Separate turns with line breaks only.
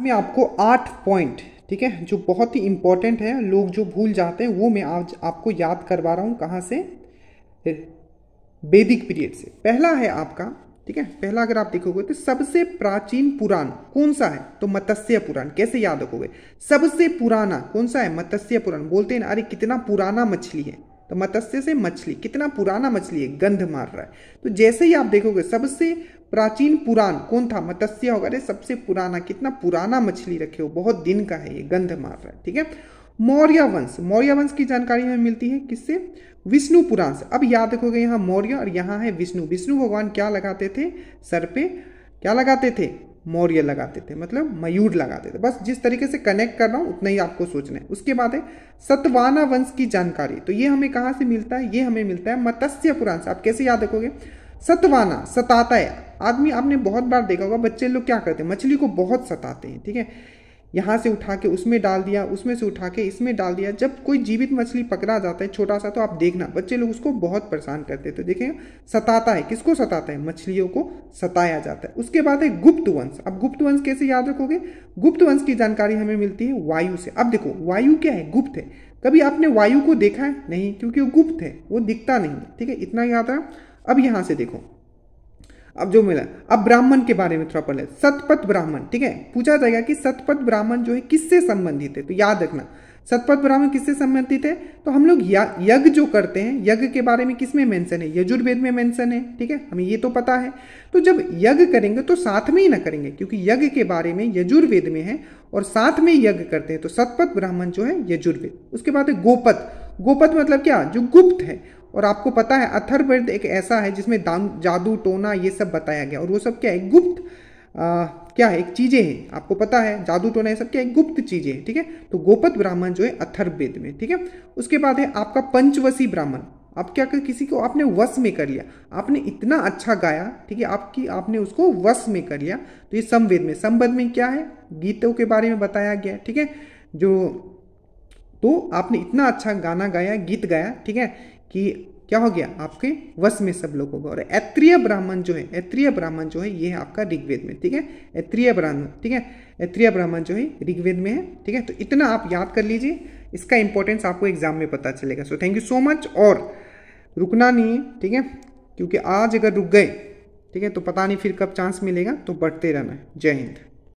मैं आपको आठ पॉइंट ठीक है जो बहुत ही इंपॉर्टेंट है लोग जो भूल जाते हैं वो मैं आज आपको याद करवा रहा हूँ कहाँ से वैदिक पीरियड से पहला है आपका ठीक है पहला अगर आप देखोगे तो सबसे प्राचीन पुराण कौन सा है तो मत्स्य पुराण कैसे याद रखोगे सबसे पुराना कौन सा है मत्स्य पुराण बोलते हैं अरे कितना पुराना मछली है तो मत्स्य से मछली कितना पुराना मछली है गंध मार रहा है तो जैसे ही आप देखोगे सबसे प्राचीन पुराण कौन था मत्स्य होगा सबसे पुराना कितना पुराना मछली रखे हो बहुत दिन का है ये गंध मार रहा है ठीक है मौर्य वंश मौर्य वंश की जानकारी हमें मिलती है किससे विष्णु पुराण से अब याद रखोगे यहाँ मौर्य और यहाँ है विष्णु विष्णु भगवान क्या लगाते थे सर पे क्या लगाते थे मौर्य लगाते थे मतलब मयूर लगाते थे बस जिस तरीके से कनेक्ट कर रहा हूँ उतना ही आपको सोचना है उसके बाद है सतवाना वंश की जानकारी तो ये हमें कहाँ से मिलता है ये हमें मिलता है मत्स्य पुराण से आप कैसे याद रखोगे सतवाना सताता है आदमी आपने बहुत बार देखा होगा बच्चे लोग क्या करते हैं मछली को बहुत सताते हैं ठीक है यहाँ से उठा के उसमें डाल दिया उसमें से उठा के इसमें डाल दिया जब कोई जीवित मछली पकड़ा जाता है छोटा सा तो आप देखना बच्चे लोग उसको बहुत परेशान करते तो देखें सताता है किसको सताता है मछलियों को सताया जाता है उसके बाद है गुप्त वंश अब गुप्त वंश कैसे याद रखोगे गुप्त वंश की जानकारी हमें मिलती है वायु से अब देखो वायु क्या है गुप्त है कभी आपने वायु को देखा है नहीं क्योंकि वो गुप्त है वो दिखता नहीं ठीक है इतना याद रहा अब यहाँ से देखो अब जो मिला अब ब्राह्मण के बारे में थोड़ा पढ़ ले सतपथ ब्राह्मण ठीक है पूछा जाएगा कि सतपथ ब्राह्मण जो है किससे संबंधित है तो याद रखना सतपथ ब्राह्मण किससे संबंधित है तो हम लोग यज्ञ जो करते हैं यज्ञ के बारे में किसमें मेंशन है यजुर्वेद में मेंशन है ठीक है हमें ये तो पता है तो जब यज्ञ करेंगे तो साथ में ही ना करेंगे क्योंकि यज्ञ के बारे में यजुर्वेद में है और साथ में यज्ञ करते हैं तो सतपथ ब्राह्मण जो है यजुर्वेद उसके बाद है गोपत गोपत मतलब क्या जो गुप्त है और आपको पता है अथर्वेद एक ऐसा है जिसमें जादू टोना ये सब बताया गया और वो सब क्या है गुप्त आ, क्या है एक चीज़ें हैं आपको पता है जादू टोना ये सब क्या है गुप्त चीज़ें हैं ठीक है थीके? तो गोपत ब्राह्मण जो है अथर्वेद में ठीक है उसके बाद है आपका पंचवसी ब्राह्मण आप क्या कर किसी को आपने वश में कर लिया आपने इतना अच्छा गाया ठीक है आपकी आपने उसको वश में कर लिया तो ये संवेद में संबद में क्या है गीतों के बारे में बताया गया ठीक है जो तो आपने इतना अच्छा गाना गाया गीत गाया ठीक है कि क्या हो गया आपके वश में सब लोग होगा और ऐत्रीय ब्राह्मण जो है ऐत्रीय ब्राह्मण जो है ये है आपका ऋग्वेद में ठीक है ऐत्रीय ब्राह्मण ठीक है ऐत्रिय ब्राह्मण जो है ऋग्वेद में है ठीक है तो इतना आप याद कर लीजिए इसका इंपॉर्टेंस आपको एग्जाम में पता चलेगा so thank you so much और रुकना नहीं है ठीक है क्योंकि आज अगर रुक गए ठीक है तो पता नहीं फिर कब चांस मिलेगा तो बढ़ते रहना जय हिंद